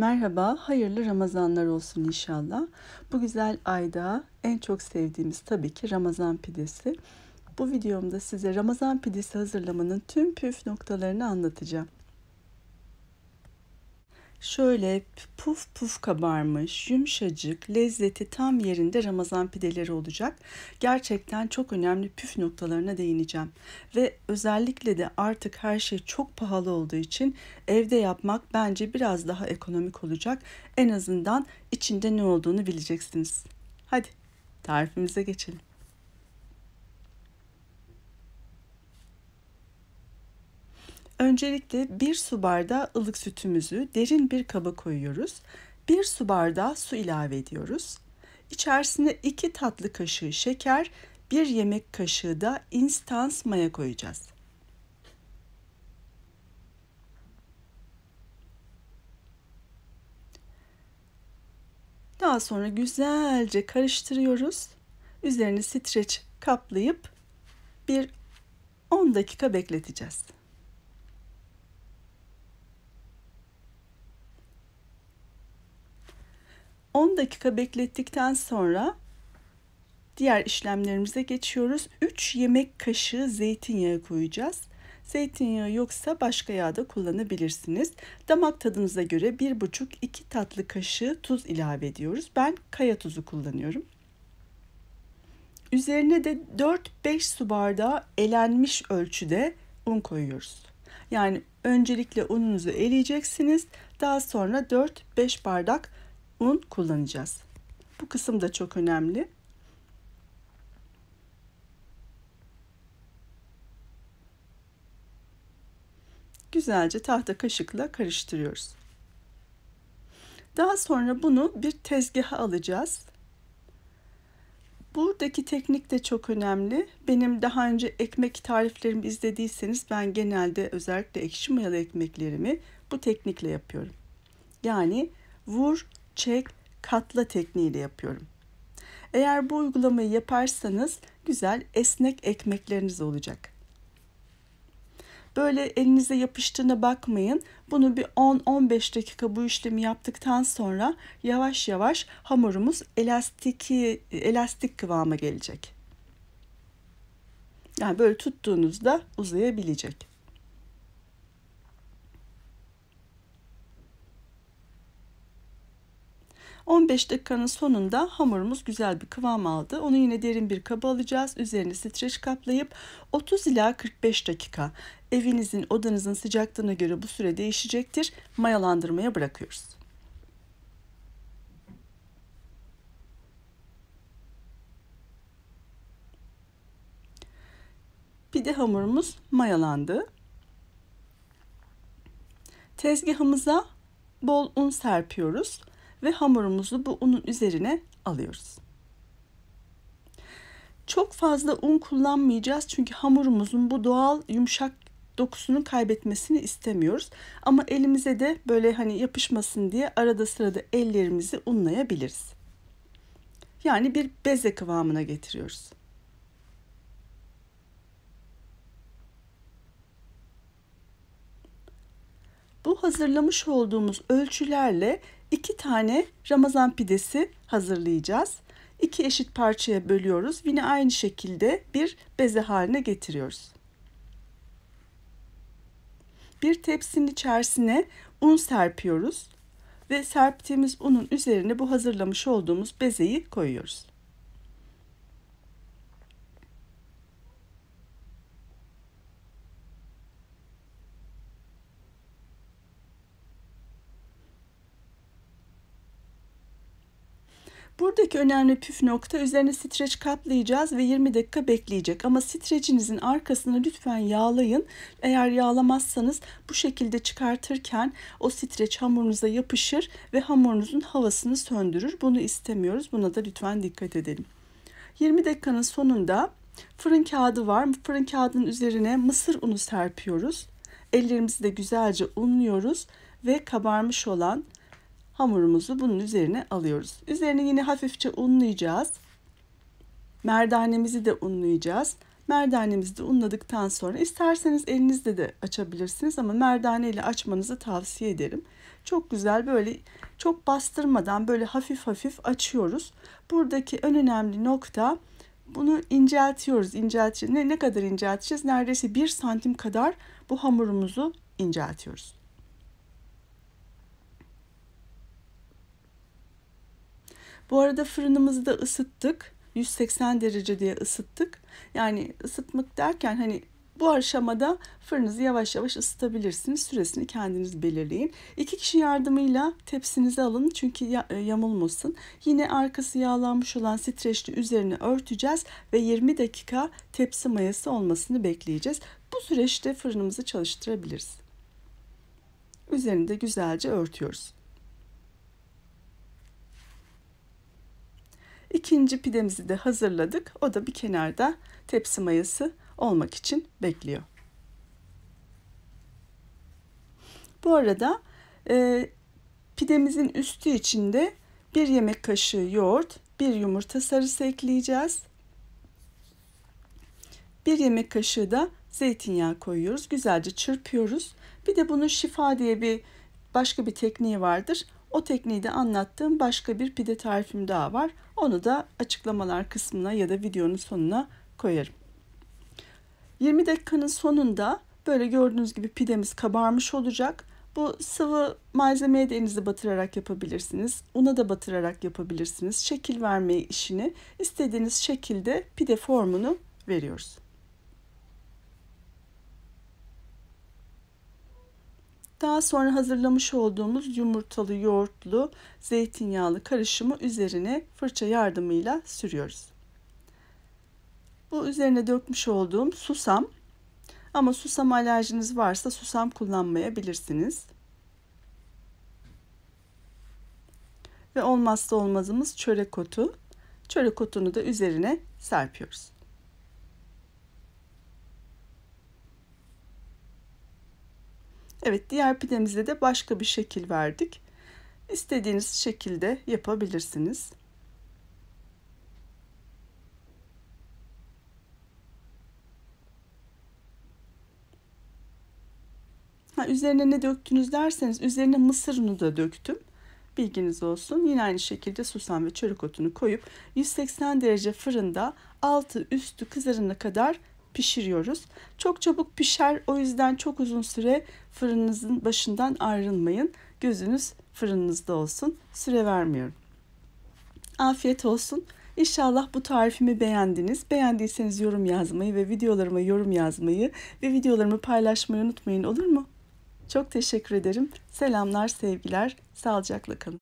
Merhaba, hayırlı Ramazanlar olsun inşallah. Bu güzel ayda en çok sevdiğimiz tabii ki Ramazan pidesi. Bu videomda size Ramazan pidesi hazırlamanın tüm püf noktalarını anlatacağım. Şöyle puf puf kabarmış, yumuşacık, lezzeti tam yerinde Ramazan pideleri olacak. Gerçekten çok önemli püf noktalarına değineceğim. Ve özellikle de artık her şey çok pahalı olduğu için evde yapmak bence biraz daha ekonomik olacak. En azından içinde ne olduğunu bileceksiniz. Hadi tarifimize geçelim. Öncelikle bir su bardağı ılık sütümüzü derin bir kaba koyuyoruz. Bir su bardağı su ilave ediyoruz. İçerisine 2 tatlı kaşığı şeker, 1 yemek kaşığı da instans maya koyacağız. Daha sonra güzelce karıştırıyoruz. Üzerini streç kaplayıp bir 10 dakika bekleteceğiz. 10 dakika beklettikten sonra diğer işlemlerimize geçiyoruz. 3 yemek kaşığı zeytinyağı koyacağız. Zeytinyağı yoksa başka yağ da kullanabilirsiniz. Damak tadınıza göre 1,5-2 tatlı kaşığı tuz ilave ediyoruz. Ben kaya tuzu kullanıyorum. Üzerine de 4-5 su bardağı elenmiş ölçüde un koyuyoruz. Yani öncelikle ununuzu eleyeceksiniz. Daha sonra 4-5 bardak un kullanacağız. Bu kısım da çok önemli. Güzelce tahta kaşıkla karıştırıyoruz. Daha sonra bunu bir tezgaha alacağız. Buradaki teknik de çok önemli. Benim daha önce ekmek tariflerimi izlediyseniz ben genelde özellikle ekşi mayalı ekmeklerimi bu teknikle yapıyorum. Yani vur, çek, katla tekniğiyle yapıyorum. Eğer bu uygulamayı yaparsanız güzel esnek ekmekleriniz olacak. Böyle elinize yapıştığına bakmayın. Bunu bir 10-15 dakika bu işlemi yaptıktan sonra yavaş yavaş hamurumuz elastiki, elastik kıvama gelecek. Yani böyle tuttuğunuzda uzayabilecek. 15 dakikanın sonunda hamurumuz güzel bir kıvam aldı. Onu yine derin bir kaba alacağız. Üzerine streç kaplayıp 30 ila 45 dakika evinizin odanızın sıcaklığına göre bu süre değişecektir. Mayalandırmaya bırakıyoruz. Pide hamurumuz mayalandı. Tezgahımıza bol un serpiyoruz ve hamurumuzu bu unun üzerine alıyoruz. Çok fazla un kullanmayacağız çünkü hamurumuzun bu doğal yumuşak dokusunu kaybetmesini istemiyoruz. Ama elimize de böyle hani yapışmasın diye arada sırada ellerimizi unlayabiliriz. Yani bir beze kıvamına getiriyoruz. bu hazırlamış olduğumuz ölçülerle iki tane Ramazan pidesi hazırlayacağız. İki eşit parçaya bölüyoruz. Yine aynı şekilde bir beze haline getiriyoruz. Bir tepsinin içerisine un serpiyoruz ve serptiğimiz unun üzerine bu hazırlamış olduğumuz bezeyi koyuyoruz. Buradaki önemli püf nokta üzerine streç kaplayacağız ve 20 dakika bekleyecek. Ama streçinizin arkasını lütfen yağlayın. Eğer yağlamazsanız bu şekilde çıkartırken o streç hamurunuza yapışır ve hamurunuzun havasını söndürür. Bunu istemiyoruz. Buna da lütfen dikkat edelim. 20 dakikanın sonunda fırın kağıdı var. Fırın kağıdının üzerine mısır unu serpiyoruz. Ellerimizi de güzelce unluyoruz ve kabarmış olan hamurumuzu bunun üzerine alıyoruz. Üzerine yine hafifçe unlayacağız. Merdanemizi de unlayacağız. Merdanemizi de unladıktan sonra isterseniz elinizde de açabilirsiniz ama merdane ile açmanızı tavsiye ederim. Çok güzel böyle çok bastırmadan böyle hafif hafif açıyoruz. Buradaki en önemli nokta bunu inceltiyoruz. İncelteceğiz. Ne, ne kadar incelteceğiz? Neredeyse 1 santim kadar bu hamurumuzu inceltiyoruz. Bu arada fırınımızı da ısıttık. 180 derece diye ısıttık. Yani ısıtmak derken hani bu aşamada fırınızı yavaş yavaş ısıtabilirsiniz. Süresini kendiniz belirleyin. İki kişi yardımıyla tepsinizi alın çünkü e, yamulmasın. Yine arkası yağlanmış olan streçli üzerine örteceğiz ve 20 dakika tepsi mayası olmasını bekleyeceğiz. Bu süreçte fırınımızı çalıştırabiliriz. Üzerini de güzelce örtüyoruz. İkinci pidemizi de hazırladık. O da bir kenarda tepsi mayası olmak için bekliyor. Bu arada e, pidemizin üstü içinde bir yemek kaşığı yoğurt, bir yumurta sarısı ekleyeceğiz. Bir yemek kaşığı da zeytinyağı koyuyoruz. Güzelce çırpıyoruz. Bir de bunu şifa diye bir başka bir tekniği vardır. O tekniği de anlattığım başka bir pide tarifim daha var. Onu da açıklamalar kısmına ya da videonun sonuna koyarım. 20 dakikanın sonunda böyle gördüğünüz gibi pidemiz kabarmış olacak. Bu sıvı malzemeyi de elinizi batırarak yapabilirsiniz. Una da batırarak yapabilirsiniz. Şekil vermeyi işini istediğiniz şekilde pide formunu veriyoruz. Daha sonra hazırlamış olduğumuz yumurtalı yoğurtlu zeytinyağlı karışımı üzerine fırça yardımıyla sürüyoruz. Bu üzerine dökmüş olduğum susam ama susam alerjiniz varsa susam kullanmayabilirsiniz. Ve olmazsa olmazımız çörek otu. Çörek otunu da üzerine serpiyoruz. Evet diğer pidemize de başka bir şekil verdik. İstediğiniz şekilde yapabilirsiniz. Ha, üzerine ne döktünüz derseniz üzerine mısır unu da döktüm. Bilginiz olsun. Yine aynı şekilde susam ve çörek otunu koyup 180 derece fırında altı üstü kızarana kadar pişiriyoruz. Çok çabuk pişer o yüzden çok uzun süre fırınınızın başından ayrılmayın. Gözünüz fırınınızda olsun. Süre vermiyorum. Afiyet olsun. İnşallah bu tarifimi beğendiniz. Beğendiyseniz yorum yazmayı ve videolarıma yorum yazmayı ve videolarımı paylaşmayı unutmayın olur mu? Çok teşekkür ederim. Selamlar, sevgiler. Sağlıcakla kalın.